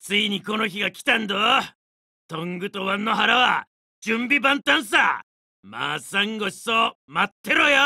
ついにこの日が来たんだトングとワンの腹は準備万端さまあさんごちそう待ってろよ